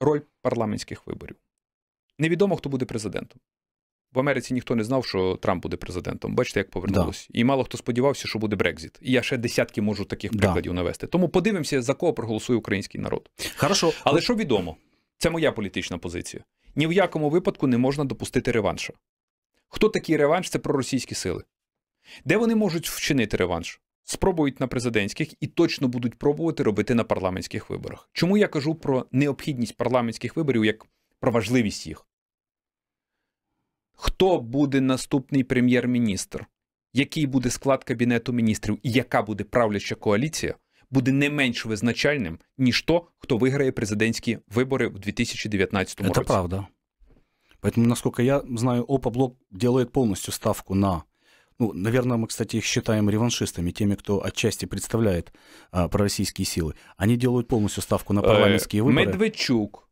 роль парламентських виборів. Невідомо, хто буде президентом. В Америці ніхто не знав, що Трамп буде президентом. Бачите, як повернулося. Да. І мало хто сподівався, що буде Брекзіт. І я ще десятки можу таких прикладів да. навести. Тому подивимося, за кого проголосує український народ. Хорошо. Але що відомо, це моя політична позиція. Ні в якому випадку не можна допустити реванша. Хто такий реванш? Це проросійські сили. Де вони можуть вчинити реванш? спробують на президентських і точно будуть пробувати робити на парламентських виборах. Чому я кажу про необхідність парламентських виборів як про важливість їх? Хто буде наступний прем'єр-міністр? Який буде склад кабінету міністрів і яка буде правляча коаліція, буде не менш визначальним, ніж то, хто виграє президентські вибори в 2019 році. Це правда. Поэтому, наскільки я знаю, ОПА-блок делает повністю ставку на Ну, наверное, мы, кстати, их считаем реваншистами, теми, кто отчасти представляет а, пророссийские силы. Они делают повністю ставку на э, парламентські вибори. Медведчук,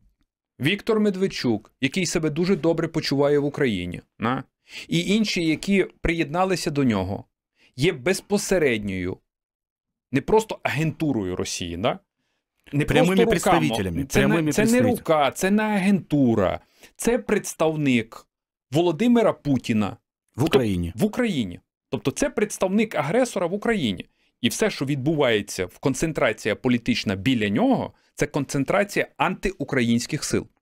Віктор Медведчук, який себе дуже добре почуває в Україні, на? і інші, які приєдналися до нього, є безпосередньою, не просто агентурою Росії. Да? Не прямими представителями. Це, прямими не, це не рука, це не агентура, це представник Володимира Путіна в тобто Україні. Тобто, в Україні. Тобто, це представник агресора в Україні. І все, що відбувається в концентрація політична біля нього, це концентрація антиукраїнських сил.